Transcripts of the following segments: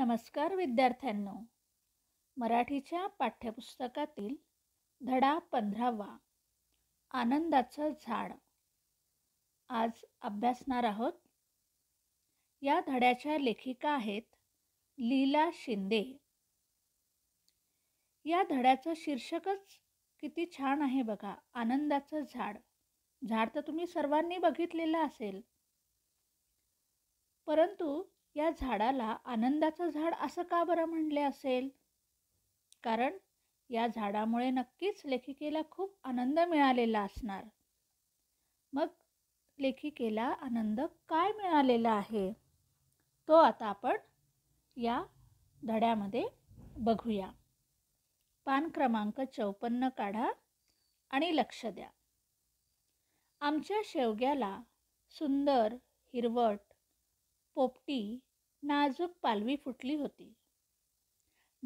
नमस्कार विद्यार्थ्यांनो मराठीच्या पाठ्यपुस्तकातील धडा पंधरावा आनंदाचं झाड आज अभ्यासणार आहोत या धड्याच्या लेखिका आहेत लीला शिंदे या धड्याचं शीर्षकच किती छान आहे बघा आनंदाचं झाड झाड तर तुम्ही सर्वांनी बघितलेलं असेल परंतु या झाडाला आनंदाचं झाड असं का बरं म्हणले असेल कारण या झाडामुळे नक्कीच लेखिकेला खूप आनंद मिळालेला असणार मग लेखिकेला आनंद काय मिळालेला आहे तो आता आपण या धड्यामध्ये बघूया पान क्रमांक चौपन्न काढा आणि लक्ष द्या आमच्या शेवग्याला सुंदर हिरवट पोपटी नाजूक पालवी फुटली होती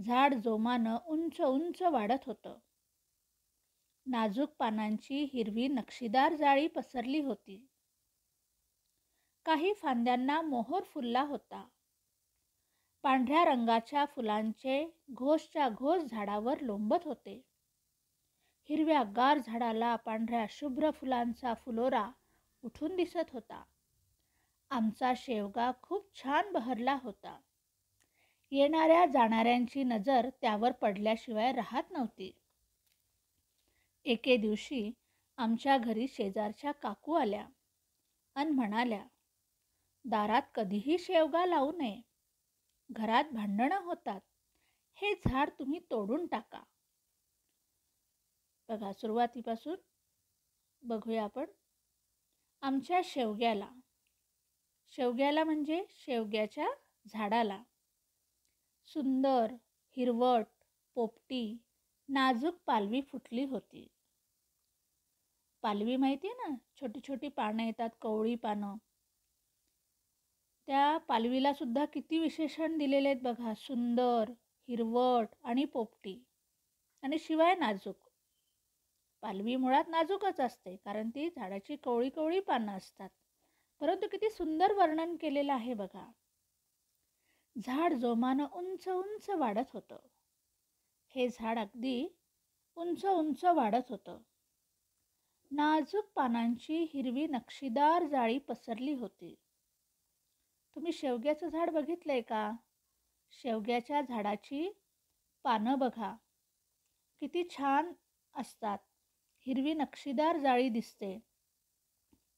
झाड जोमानं उंच उंच वाढत होतं नाजूक पानांची हिरवी नक्षीदार जाळी पसरली होती काही फांद्यांना मोहर फुलला होता पांढऱ्या रंगाच्या फुलांचे घोषच्या घोष झाडावर लोंबत होते हिरव्या गार झाडाला पांढऱ्या शुभ्र फुलांचा फुलोरा उठून दिसत होता आमचा शेवगा खूप छान बहरला होता येणाऱ्या जाणाऱ्यांची नजर त्यावर पडल्याशिवाय राहत नव्हती एके दिवशी आमच्या घरी शेजारच्या काकू आल्या अन म्हणाल्या दारात कधीही शेवगा लावू नये घरात भांडणं होतात हे झाड तुम्ही तोडून टाका बघा सुरुवातीपासून बघूया आपण आमच्या शेवग्याला शेवग्याला म्हणजे शेवग्याच्या झाडाला सुंदर हिरवट पोपटी नाजूक पालवी फुटली होती पालवी माहिती आहे ना छोटी छोटी पानं येतात कवळी पानं त्या पालवीला सुद्धा किती विशेषण दिलेले आहेत बघा सुंदर हिरवट आणि पोपटी आणि शिवाय नाजूक पालवी मुळात नाजूकच असते कारण ती झाडाची कवळी कवळी पानं असतात परंतु किती सुंदर वर्णन केलेलं आहे बघा झाड जोमान उंच उंच वाढत होतं हे झाड अगदी उंच उंच वाढत होतं नाजूक पानांची हिरवी नक्षीदार जाळी पसरली होती तुम्ही शेवग्याचं झाड बघितलंय का शेवग्याच्या झाडाची पानं बघा किती छान असतात हिरवी नक्षीदार जाळी दिसते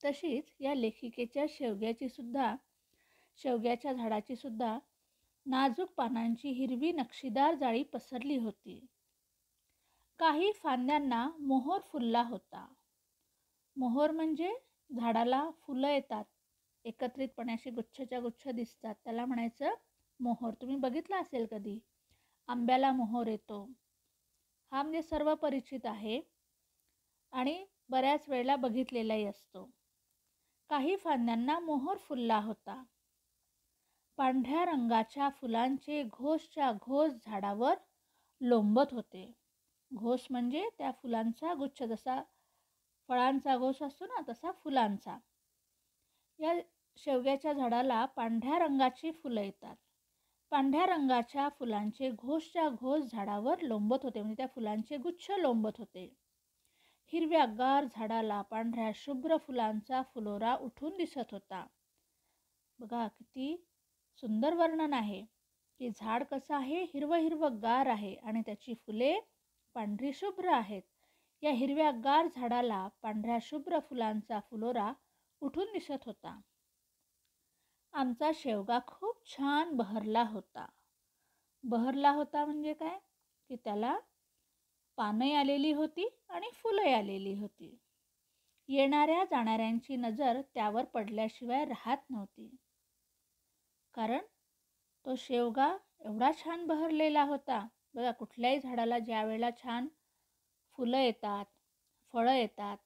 तशीच या लेखिकेच्या शेवग्याची सुद्धा शेवग्याच्या झाडाची सुद्धा नाजूक पानांची हिरवी नक्षीदार जाळी पसरली होती काही फांद्यांना मोहोर फुलला होता मोहोर म्हणजे झाडाला फुलं येतात एकत्रितपणे असे गुच्छच्या गुच्छ दिसतात त्याला म्हणायचं मोहर तुम्ही बघितला असेल कधी आंब्याला मोहर येतो हा म्हणजे सर्व परिचित आहे आणि बऱ्याच वेळेला बघितलेलाही असतो काही फांद्यांना मोहर फुलला होता पांढऱ्या रंगाच्या फुलांचे घोषच्या घोष झाडावर लोंबत होते घोष म्हणजे त्या फुलांचा गुच्छ जसा फळांचा घोष असतो ना तसा फुलांचा या शेवग्याच्या झाडाला पांढऱ्या रंगाची फुलं येतात पांढऱ्या रंगाच्या फुलांचे घोषच्या घोष झाडावर लोंबत होते म्हणजे त्या फुलांचे गुच्छ लोंबत होते हिरव्या गार झाडाला पांढऱ्या शुभ्र फुलांचा फुलोरा उठून दिसत होता बघा किती सुंदर वर्णन आहे की झाड कसं आहे हिरवं हिरवं गार आहे आणि त्याची फुले पांढरी शुभ्र आहेत या हिरव्या गार झाडाला पांढऱ्या शुभ्र फुलांचा फुलोरा उठून दिसत होता आमचा शेवगा खूप छान बहरला होता बहरला होता म्हणजे काय की त्याला पानंही आलेली होती आणि फुलंही आलेली होती येणाऱ्या जाणाऱ्यांची नजर त्यावर पडल्याशिवाय राहत नव्हती कारण तो शेवगा एवढा छान बहरलेला होता बघा कुठल्याही झाडाला ज्या वेळेला छान फुलं येतात फळं येतात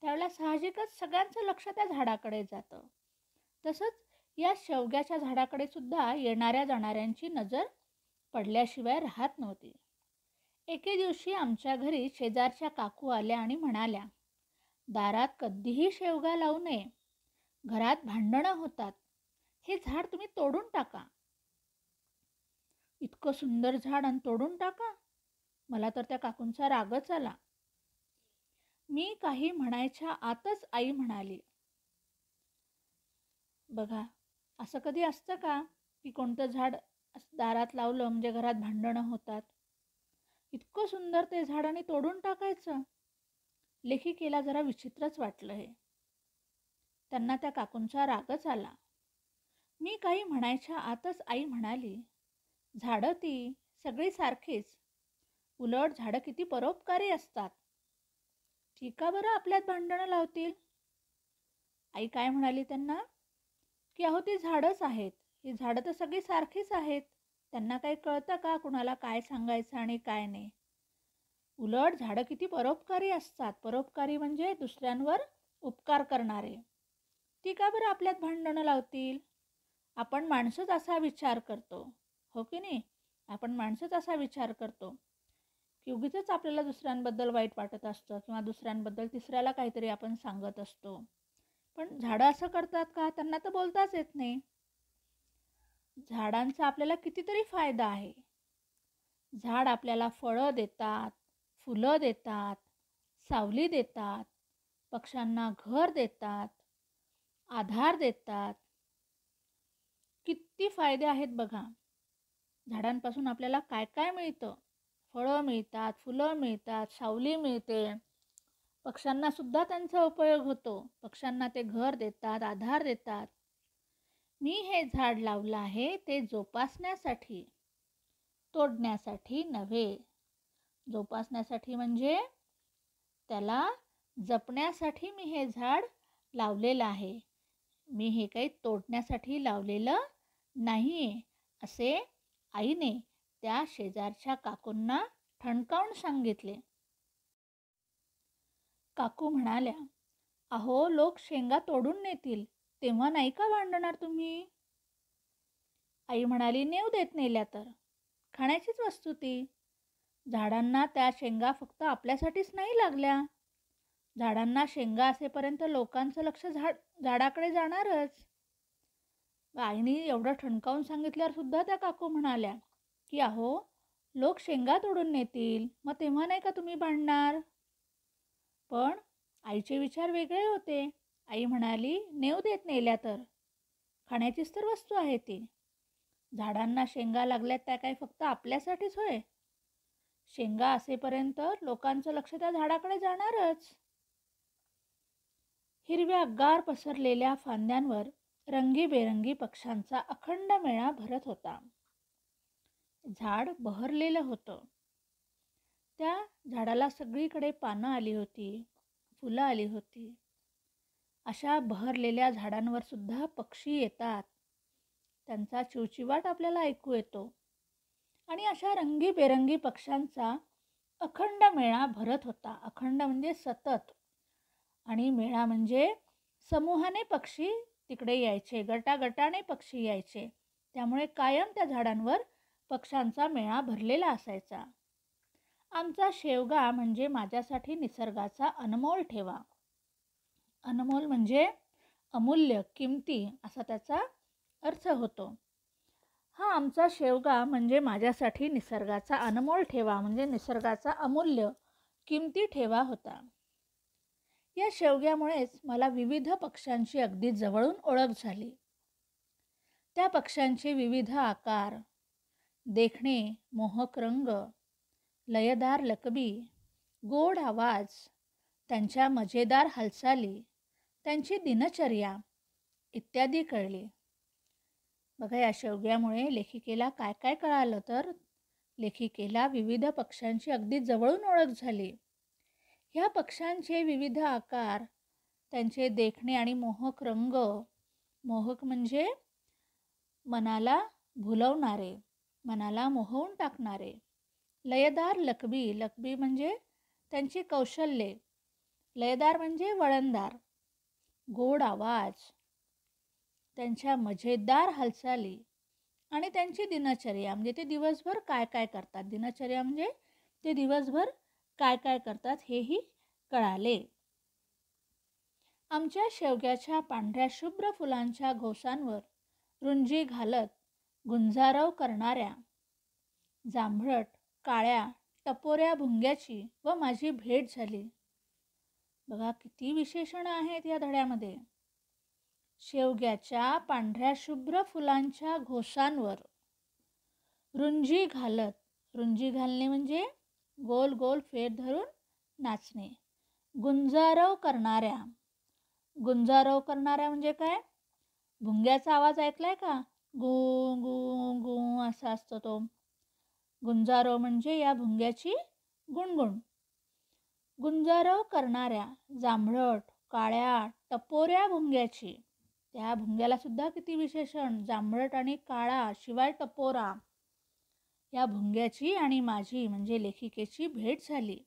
त्यावेळेला साहजिकच सगळ्यांचं लक्ष त्या झाडाकडे जातं तसंच या शेवग्याच्या झाडाकडे सुद्धा येणाऱ्या जाणाऱ्यांची नजर पडल्याशिवाय राहत नव्हती एके दिवशी आमच्या घरी शेजारच्या काकू आल्या आणि म्हणाल्या दारात कधीही शेवगा लावू नये घरात भांडणं होतात हे झाड तुम्ही तोडून टाका इतकं सुंदर झाड आणि तोडून टाका मला तर त्या काकूंचा रागच आला मी काही म्हणायच्या आतच आई म्हणाली बघा असं कधी असतं का की कोणतं झाड दारात लावलं म्हणजे घरात भांडणं होतात इतकं सुंदर ते झाडाने तोडून टाकायचं लेखिकेला जरा विचित्रच वाटलं हे त्यांना त्या काकूंचा रागच आला मी काही म्हणायच्या आतच आई म्हणाली झाडं ती सगळी सारखीच उलट झाडं किती परोपकारी असतात ती बरं आपल्यात भांडणं लावतील आई काय म्हणाली त्यांना की अहो ती झाडंच आहेत ही झाडं तर सगळी सारखीच आहेत त्यांना काही कळतं का कुणाला काय सांगायचं आणि काय नाही उलट झाडं किती परोपकारी असतात परोपकारी म्हणजे दुसऱ्यांवर उपकार करणारे ती का बरं आपल्यात भांडणं लावतील आपण माणसंच असा विचार करतो हो की नाही आपण माणसंच असा विचार करतो की उगीच आपल्याला दुसऱ्यांबद्दल वाईट वाटत असतं किंवा दुसऱ्यांबद्दल तिसऱ्याला काहीतरी आपण सांगत असतो पण झाडं असं करतात का त्यांना तर बोलताच येत नाही झाडांचा आपल्याला कितीतरी फायदा आहे झाड आपल्याला फळं देतात फुलं देतात सावली देतात पक्ष्यांना घर देतात आधार देतात किती फायदे आहेत बघा झाडांपासून आपल्याला काय काय मिळतं फळं मिळतात फुलं मिळतात सावली मिळते पक्ष्यांना सुद्धा त्यांचा उपयोग होतो पक्ष्यांना ते घर देतात आधार देतात मी हे झाड लावलं आहे ते जोपासण्यासाठी तोडण्यासाठी नव्हे जोपासण्यासाठी म्हणजे त्याला जपण्यासाठी मी हे झाड लावलेलं आहे मी हे काही तोडण्यासाठी लावलेलं नाही असे आईने त्या शेजारच्या काकूंना ठणकावून सांगितले काकू म्हणाल्या अहो लोक शेंगा तोडून नेतील तेव्हा नाही का भांडणार तुम्ही आई म्हणाली नेऊ देत नेल्या तर खाण्याचीच वस्तू ती झाडांना त्या शेंगा फक्त आपल्यासाठीच नाही लागल्या झाडांना शेंगा असेपर्यंत लोकांचं लक्ष झाड झाडाकडे जाणारच आईने एवढं ठणकावून सांगितल्यावर सुद्धा त्या काकू म्हणाल्या की अहो लोक शेंगा तोडून नेतील मग तेव्हा नाही का तुम्ही भांडणार पण आईचे विचार वेगळे होते आई म्हणाली नेऊ देत नेल्या तर खाण्याचीच तर वस्तू आहे ती झाडांना शेंगा लागल्यात त्या काय फक्त आपल्यासाठीच होय शेंगा असेपर्यंत लोकांचं लक्ष त्या झाडाकडे जाणारच हिरव्या गार पसरलेल्या फांद्यांवर रंगीबेरंगी पक्ष्यांचा अखंड मेळा भरत होता झाड बहरलेलं होतं त्या झाडाला सगळीकडे पानं आली होती फुलं आली होती अशा बहरलेल्या झाडांवर सुद्धा पक्षी येतात त्यांचा चिवचिवाट आपल्याला ऐकू येतो आणि अशा रंगीबेरंगी पक्ष्यांचा अखंड मेळा भरत होता अखंड म्हणजे सतत आणि मेळा म्हणजे समूहाने पक्षी तिकडे यायचे गटागटाने पक्षी यायचे त्यामुळे कायम त्या झाडांवर पक्ष्यांचा मेळा भरलेला असायचा आमचा शेवगा म्हणजे माझ्यासाठी निसर्गाचा अनमोल ठेवा अनमोल म्हणजे अमूल्य किमती असा त्याचा अर्थ होतो हा आमचा शेवगा म्हणजे माझ्यासाठी निसर्गाचा अनमोल ठेवा म्हणजे निसर्गाचा अमूल्य किमती ठेवा होता या शेवग्यामुळेच मला विविध पक्ष्यांची अगदी जवळून ओळख झाली त्या पक्ष्यांचे विविध आकार देखणे मोहक रंग लयदार लकबी गोड आवाज त्यांच्या मजेदार हालचाली त्यांची दिनचर्या इत्यादी कळली बघा या शेवग्यामुळे लेखिकेला काय काय कळालं तर लेखिकेला विविध पक्ष्यांची अगदी जवळून ओळख झाली ह्या पक्ष्यांचे विविध आकार त्यांचे देखणे आणि मोहक रंग मोहक म्हणजे मनाला भुलवणारे मनाला मोहवून टाकणारे लयदार लकबी लकबी म्हणजे त्यांची कौशल्ये लयदार म्हणजे वळणदार गोड आवाज त्यांच्या मजेदार हालचाली आणि त्यांची दिनचर्या म्हणजे ते दिवसभर काय काय करतात दिनचर्या म्हणजे ते दिवसभर काय काय करतात हेही कळाले आमच्या शेवग्याच्या पांढऱ्या शुभ्र फुलांच्या घोसांवर रुंजी घालत गुंजारव करणाऱ्या जांभळट काळ्या टपोऱ्या भुंग्याची व माझी भेट झाली बघा किती विशेषण आहेत या धड्यामध्ये शेवग्याच्या पांढऱ्या शुभ्र फुलांच्या घोषांवर रुंजी घालत रुंजी घालणे म्हणजे गोल गोल फेर धरून नाचणे गुंजारव करणाऱ्या गुंजारव करणाऱ्या म्हणजे काय भुंग्याचा आवाज ऐकलाय का गु गु गु असा असतो तो गुंजारव म्हणजे या भुंग्याची गुणगुण गुंजारव करणाऱ्या जांभळट काळ्या टपोऱ्या भुंग्याची त्या भुंग्याला सुद्धा किती विशेषण जांभळट आणि काळा शिवाय टपोरा या भुंग्याची आणि माझी म्हणजे लेखिकेची भेट झाली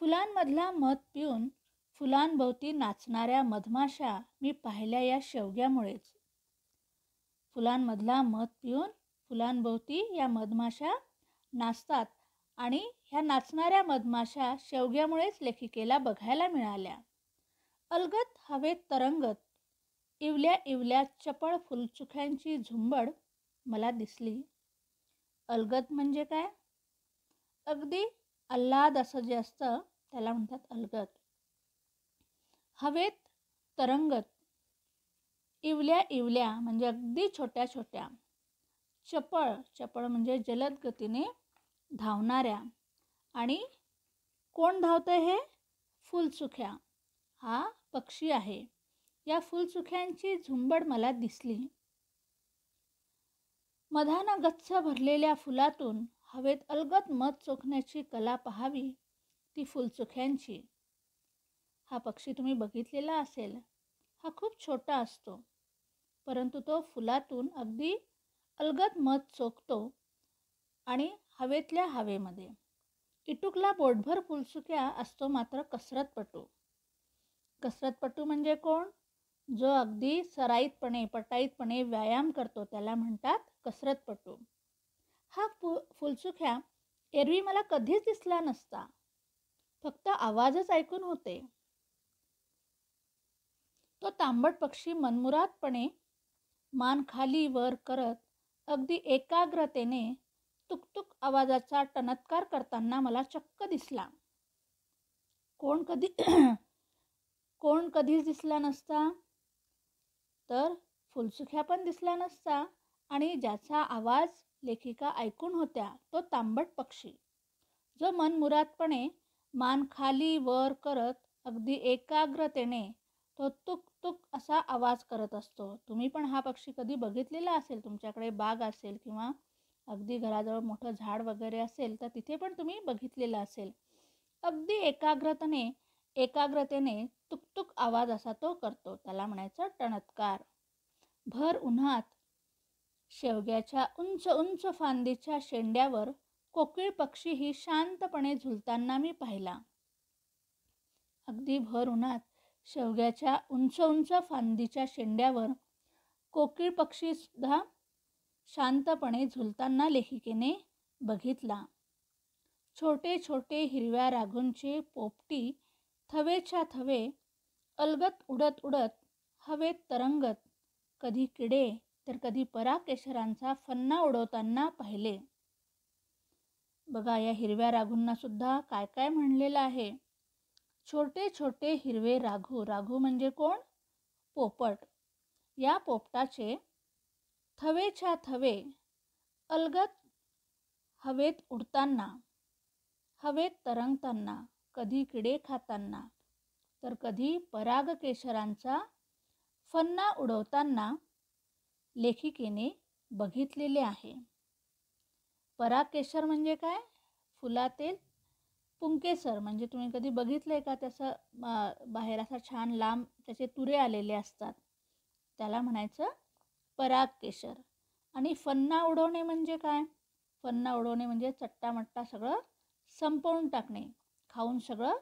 फुलांमधला मध पिऊन फुलांभोवती नाचणाऱ्या मधमाशा मी पाहिल्या या शेवग्यामुळेच फुलांमधला मध पिऊन फुलांभोवती या मधमाशा नाचतात आणि ह्या नाचणाऱ्या मधमाशा शेवग्यामुळेच लेखिकेला बघायला मिळाल्या अलगत हवेत तरंगत इवल्या इवल्या चपळ फुलचुख्यांची झुंबड मला दिसली अलगत म्हणजे काय अगदी अल्लाद असं जे असतं त्याला म्हणतात अलगत हवेत तरंगत इवल्या इवल्या म्हणजे अगदी छोट्या छोट्या चपळ चपळ म्हणजे जलद गतीने धावणाऱ्या आणि कोण धावतं हे फुलचुख्या हा पक्षी आहे या फुलचुख्यांची झुंबड मला दिसली मधानं गच्छ भरलेल्या फुलातून हवेत अलगत मध चोखण्याची कला पहावी ती फुलचुख्यांची हा पक्षी तुम्ही बघितलेला असेल हा खूप छोटा असतो परंतु तो फुलातून अगदी अलगत मध चोखतो आणि हवेतल्या हवेमध्ये इटुकला बोटभर फुलसुख्या असतो मात्र कसरतपटू कसरतपटू म्हणजे कोण जो अगदी सराईतपणे पटाईतपणे व्यायाम करतो त्याला म्हणतात कसरतपटू हा फु फुलसुख्या एरवी मला कधीच दिसला नसता फक्त आवाजच ऐकून होते तो तांबट पक्षी मनमुरादपणे मान खाली वर करत अगदी एकाग्रतेने तुकतुक आवाजाचा टनत्कार करताना मला चक्क दिसला कोण कधी कोण कधीच दिसला नसता तर फुलसुख्या पण दिसला नसता आणि ज्याचा आवाज लेखिका ऐकून होत्या तो तांबट पक्षी जो मनमुरादपणे मान खाली वर करत अगदी एकाग्रतेने तो तुक तुक असा आवाज करत असतो तुम्ही पण हा पक्षी कधी बघितलेला असेल तुमच्याकडे बाग असेल किंवा अगदी घराजवळ मोठं झाड वगैरे असेल तर तिथे पण तुम्ही बघितलेलं असेल अगदी एकाग्रतेने एकाग्रतेने तुकतुक आवाज असा तो करतो त्याला म्हणायचं टणत्कार भर उन्हात शेवग्याच्या उंच उंच फांदीच्या शेंड्यावर कोकिळ पक्षी ही शांतपणे झुलताना मी पाहिला अगदी भर उन्हात शेवग्याच्या उंच उंच फांदीच्या शेंड्यावर कोकिळ पक्षी सुद्धा शांतपणे झुलताना लेखिकेने बघितला छोटे छोटे हिरव्या राघूंचे पोपटी थवेच्या थवे अलगत उडत उडत हवेत तरंगत कधी किडे तर कधी पराकेशरांचा फन्ना उडवताना पाहिले बघा या हिरव्या राघूंना सुद्धा काय काय म्हणलेलं आहे छोटे छोटे हिरवे राघू राघू म्हणजे कोण पोपट या पोपटाचे थवेच्या थवे अलगत हवेत उडताना हवेत तरंगताना कधी किडे खाताना तर कधी पराग परागकेशरांचा फन्ना उडवताना लेखिकेने बघितलेले आहे पराग केशर म्हणजे काय फुलातील पुंकेसर म्हणजे तुम्ही कधी बघितलं आहे का त्याचं बाहेर असा छान लांब त्याचे तुरे आलेले असतात त्याला म्हणायचं केशर आणि फन्ना उडवणे म्हणजे काय फन्ना उडवणे म्हणजे चट्टामट्टा सगळं संपवून टाकणे खाऊन सगळं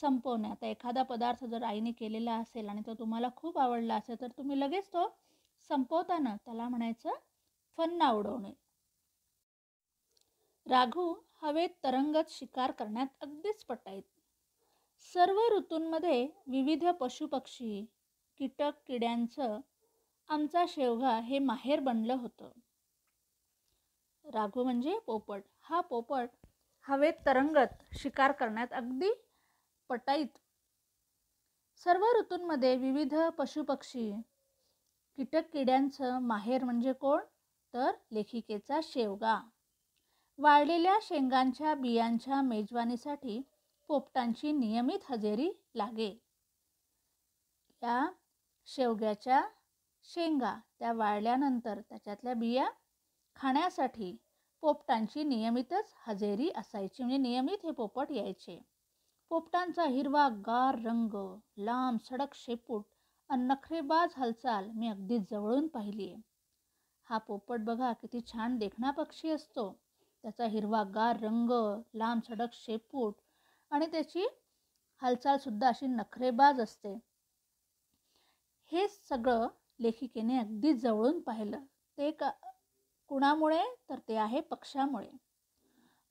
संपवणे आता एखादा पदार्थ जर आईने केलेला असेल आणि तो तुम्हाला खूप आवडला असेल तर तुम्ही लगेच तो संपवताना त्याला म्हणायचं फन्ना उडवणे राघू हवेत तरंगत शिकार करण्यात अगदीच पटायत सर्व ऋतूंमध्ये विविध पशुपक्षी कीटक किड्यांचं आमचा शेवगा हे माहेर बनलं होतं राघू म्हणजे पोपट हा पोपट हवेत तरंगत शिकार करण्यात अगदी पटाईत सर्व ऋतूंमध्ये विविध पशुपक्षी कीटक किड्यांचं माहेर म्हणजे कोण तर लेखिकेचा शेवगा वाळलेल्या शेंगांच्या बियांच्या मेजवानीसाठी पोपटांची नियमित हजेरी लागे या शेवग्याच्या शेंगा त्या वाळल्यानंतर त्याच्यातल्या बिया खाण्यासाठी पोपटांची नियमितच हजेरी असायची म्हणजे नियमित हे पोपट यायचे पोपटांचा हिरवा गार रंग लांब सडक शेपूट आणि नखरेबाज हालचाल मी अगदी जवळून पाहिली आहे हा पोपट बघा किती छान देखणा पक्षी असतो त्याचा हिरवा गार रंग लांब सडक शेपूट आणि त्याची हालचालसुद्धा अशी नखरेबाज असते हे सगळं लेखिकेने अगदी जवळून पाहिलं ते का कुणामुळे तर ते आहे पक्षामुळे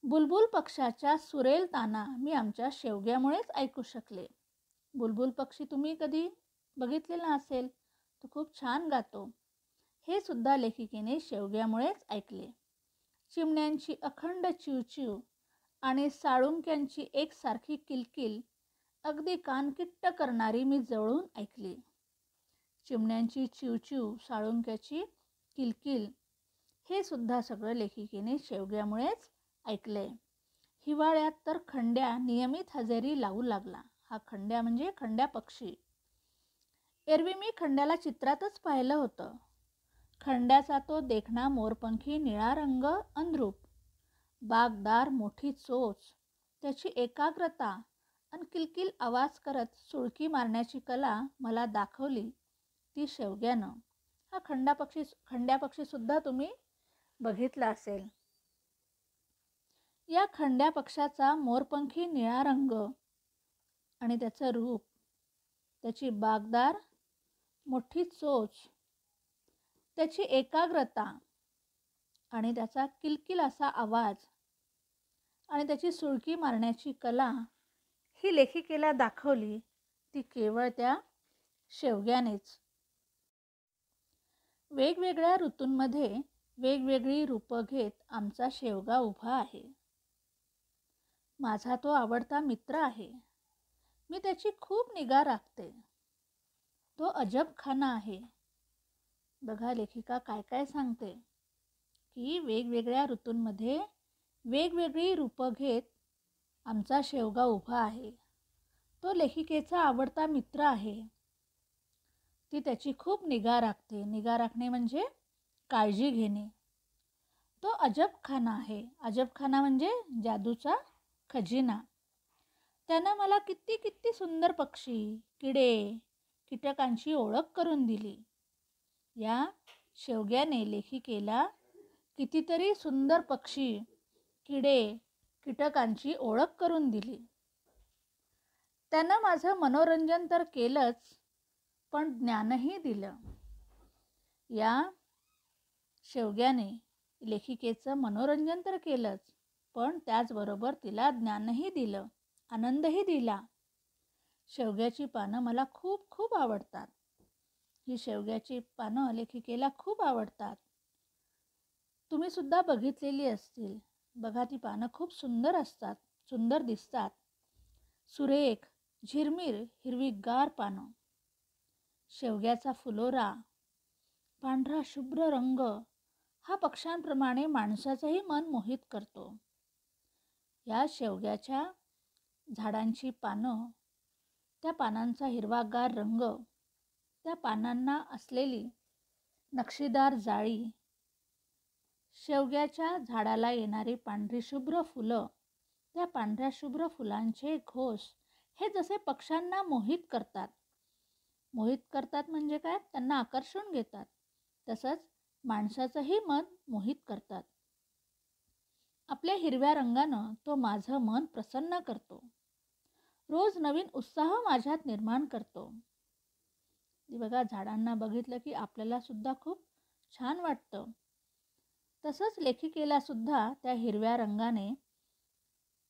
बुलबुल पक्षाच्या सुरेल ताना मी आमच्या शेवग्यामुळेच ऐकू शकले बुलबुल पक्षी तुम्ही कधी बघितलेला असेल तो खूप छान गातो हे सुद्धा लेखिकेने शेवग्यामुळेच ऐकले चिमण्यांची अखंड चिवचिव आणि साळुंक्यांची एकसारखी किलकिल अगदी कानकिट्ट करणारी मी जवळून ऐकली चिमण्यांची चिवचिव साळुंक्याची किलकिल हे सुद्धा सगळं लेखिकेने शेवग्यामुळेच ऐकलंय हिवाळ्यात तर खंड्या नियमित हजेरी लावू लागला हा खंड्या म्हणजे खंड्या पक्षी एरवी मी खंड्याला चित्रातच पाहिलं होतं खंड्याचा तो देखणा मोरपंखी निळा रंग अंद्रूप बागदार मोठी चोच त्याची एकाग्रता आणि किलकिल आवाज करत सुळकी मारण्याची कला मला दाखवली ती शेवग्यानं हा पक्षी पक्षी सुद्धा तुम्ही बघितला असेल या खंड्या पक्षाचा मोरपंखी निळा रंग आणि त्याचं रूप त्याची बागदार मोठी चोच त्याची एकाग्रता आणि त्याचा किलकिल असा आवाज आणि त्याची सुळकी मारण्याची कला ही लेखिकेला दाखवली ती केवळ त्या शेवग्यानेच वेगवेगळ्या ऋतूंमध्ये वेगवेगळी रूपं घेत आमचा शेवगा उभा आहे माझा तो आवडता मित्र आहे मी त्याची खूप निगा राखते तो अजबखाना आहे बघा लेखिका काय काय सांगते की वेगवेगळ्या ऋतूंमध्ये वेगवेगळी रूपं घेत आमचा शेवगा उभा आहे तो लेखिकेचा आवडता मित्र आहे ती त्याची खूप निगा राखते निगा राखणे म्हणजे काळजी घेणे तो अजबखाना आहे अजबखाना म्हणजे जादूचा खजिना त्यानं मला किती किती सुंदर पक्षी किडे कीटकांची ओळख करून दिली या शेवग्याने लेखिकेला कितीतरी सुंदर पक्षी किडे कीटकांची ओळख करून दिली त्यानं माझं मनोरंजन तर केलंच पण ज्ञानही दिलं या शेवग्याने लेखिकेचं मनोरंजन तर केलंच पण त्याचबरोबर तिला ज्ञानही दिलं आनंदही दिला शेवग्याची पानं मला खूप खूप आवडतात ही शेवग्याची पानं लेखिकेला खूप आवडतात तुम्ही सुद्धा बघितलेली असतील बघा ती पानं खूप सुंदर असतात सुंदर दिसतात सुरेख झिरमीर हिरवीगार पानं शेवग्याचा फुलोरा पांढरा शुभ्र रंग हा पक्ष्यांप्रमाणे माणसाचंही मन मोहित करतो या शेवग्याच्या झाडांची पानं त्या पानांचा हिरवागार रंग त्या पानांना असलेली नक्षीदार जाळी शेवग्याच्या झाडाला येणारी पांढरी शुभ्र फुलं त्या पांढऱ्या शुभ्र फुलांचे घोष हे जसे पक्ष्यांना मोहित करतात मोहित करतात म्हणजे काय त्यांना आकर्षण घेतात तसंच माणसाचंही मन मोहित करतात आपल्या हिरव्या रंगानं तो माझं मन प्रसन्न करतो रोज नवीन उत्साह माझ्यात निर्माण करतो बघा झाडांना बघितलं की आपल्याला सुद्धा खूप छान वाटतं तसंच लेखिकेला सुद्धा त्या हिरव्या रंगाने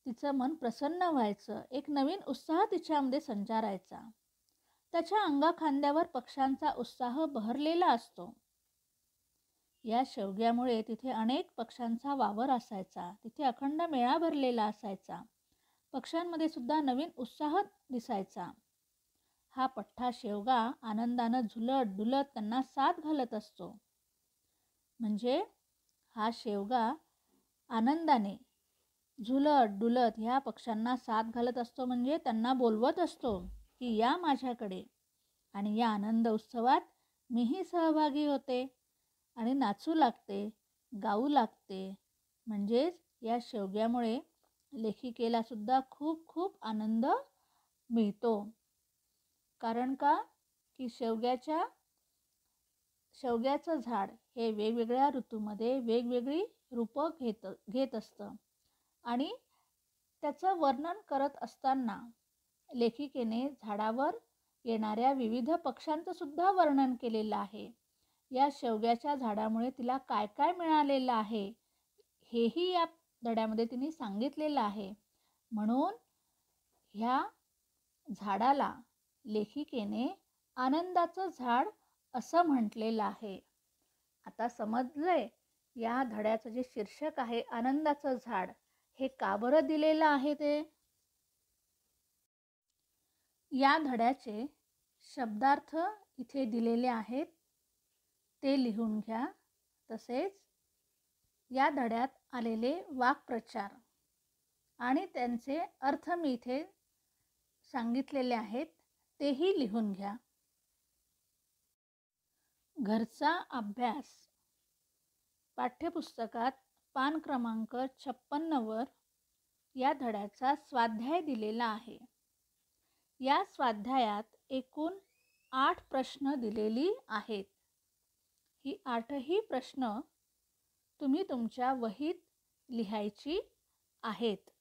तिचं मन प्रसन्न व्हायचं एक नवीन उत्साह तिच्यामध्ये संचारायचा त्याच्या अंगाखांद्यावर पक्ष्यांचा उत्साह बहरलेला असतो या शेवग्यामुळे तिथे अनेक पक्ष्यांचा वावर असायचा तिथे अखंड मेळा भरलेला असायचा पक्ष्यांमध्ये सुद्धा नवीन उत्साह दिसायचा हा पठ्ठा शेवगा आनंदानं झुलत डुलत त्यांना साथ घालत असतो म्हणजे हा शेवगा आनंदाने झुलत डुलत ह्या पक्ष्यांना साथ घालत असतो म्हणजे त्यांना बोलवत असतो की या माझ्याकडे आणि या आनंद उत्सवात मीही सहभागी होते आणि नाचू लागते गाऊ लागते म्हणजेच या शेवग्यामुळे लेखिकेला सुद्धा खूप खूप आनंद मिळतो कारण का की शेवग्याच्या शेवग्याचं झाड हे वेगवेगळ्या ऋतूमध्ये वेगवेगळी रूपं घेत घेत असतं आणि त्याचं वर्णन करत असताना लेखिकेने झाडावर येणाऱ्या विविध पक्ष्यांचं सुद्धा वर्णन केलेलं आहे या शेवग्याच्या झाडामुळे तिला काय काय मिळालेलं आहे हेही या धड्यामध्ये तिने सांगितलेलं आहे म्हणून ह्या झाडाला लेखिकेने आनंदाचं झाड असं म्हटलेलं आहे आता समजलंय या धड्याचं जे शीर्षक आहे आनंदाचं झाड हे का बरं दिलेलं आहे ते या धड्याचे शब्दार्थ इथे दिलेले आहेत ते लिहून घ्या तसेच या धड्यात आलेले वाक्प्रचार आणि त्यांचे अर्थ मी इथे सांगितलेले आहेत तेही लिहून घ्या घरचा अभ्यास पाठ्यपुस्तकात पान क्रमांक छप्पन्नवर या धड्याचा स्वाध्याय दिलेला आहे या स्वाध्यायात एकूण आठ प्रश्न दिलेली आहेत ही आठही प्रश्न तुम्ही तुमच्या वहीत लिहायची आहेत